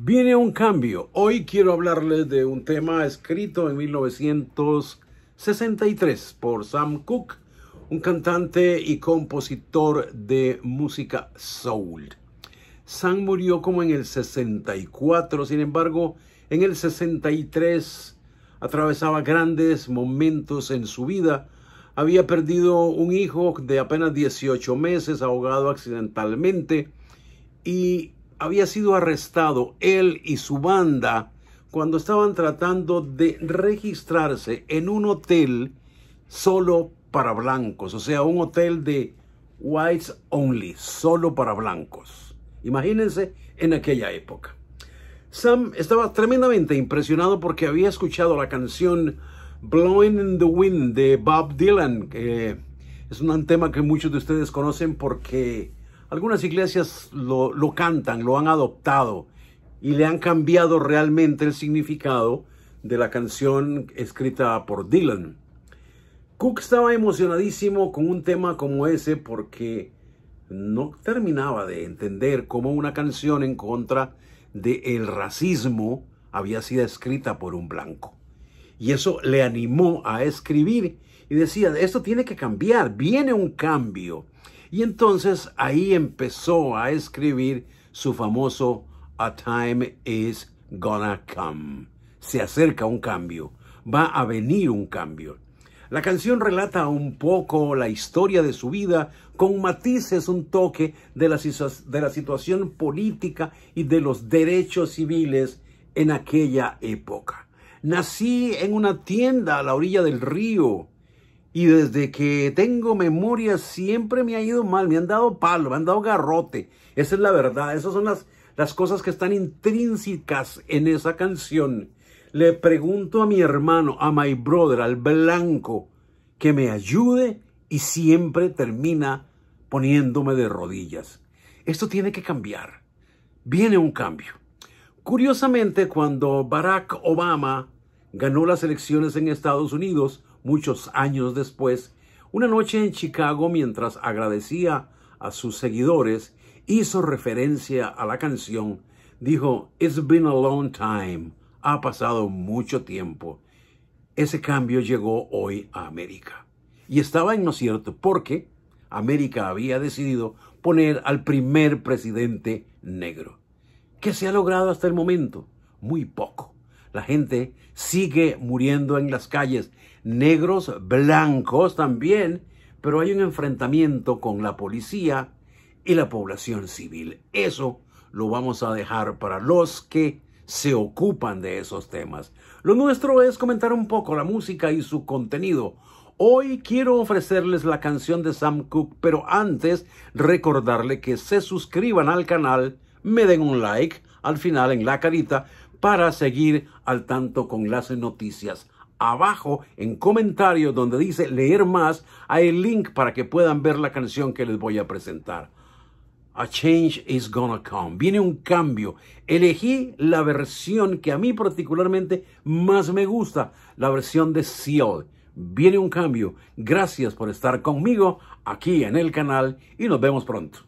Viene un cambio. Hoy quiero hablarles de un tema escrito en 1963 por Sam Cooke, un cantante y compositor de música soul. Sam murió como en el 64, sin embargo, en el 63 atravesaba grandes momentos en su vida. Había perdido un hijo de apenas 18 meses ahogado accidentalmente y había sido arrestado él y su banda cuando estaban tratando de registrarse en un hotel solo para blancos, o sea, un hotel de whites only, solo para blancos. Imagínense en aquella época. Sam estaba tremendamente impresionado porque había escuchado la canción Blowing in the Wind de Bob Dylan, que es un tema que muchos de ustedes conocen porque algunas iglesias lo, cantan, lo han adoptado y le han cambiado realmente el significado de la canción escrita por Dylan. Cook estaba emocionadísimo con un tema como ese porque no terminaba de entender cómo una canción en contra del el racismo había sido escrita por un blanco. Y eso le animó a escribir y decía, esto tiene que cambiar, viene un cambio. Y entonces ahí empezó a escribir su famoso A Time is Gonna Come. Se acerca un cambio, va a venir un cambio. La canción relata un poco la historia de su vida con matices, un toque de la, de la situación política y de los derechos civiles en aquella época. Nací en una tienda a la orilla del río, y desde que tengo memoria siempre me ha ido mal, me han dado palo, me han dado garrote. Esa es la verdad, esas son las, cosas que están intrínsecas en esa canción. Le pregunto a mi hermano, a my brother, al blanco, que me ayude y siempre termina poniéndome de rodillas. Esto tiene que cambiar. Viene un cambio. Curiosamente, cuando Barack Obama ganó las elecciones en Estados Unidos, muchos años después, una noche en Chicago mientras agradecía a sus seguidores, hizo referencia a la canción, dijo, It's been a long time, ha pasado mucho tiempo. Ese cambio llegó hoy a América. Y estaba en lo cierto porque América había decidido poner al primer presidente negro. ¿Qué se ha logrado hasta el momento? Muy poco. La gente sigue muriendo en las calles. Negros, blancos también. Pero hay un enfrentamiento con la policía y la población civil. Eso lo vamos a dejar para los que se ocupan de esos temas. Lo nuestro es comentar un poco la música y su contenido. Hoy quiero ofrecerles la canción de Sam cook pero antes recordarle que se suscriban al canal, me den un like al final en la carita para seguir al tanto con las noticias. Abajo en comentarios donde dice leer más hay el link para que puedan ver la canción que les voy a presentar. A change is gonna come. Viene un cambio. Elegí la versión que a mí particularmente más me gusta, la versión de Seal. Viene un cambio. Gracias por estar conmigo aquí en el canal y nos vemos pronto.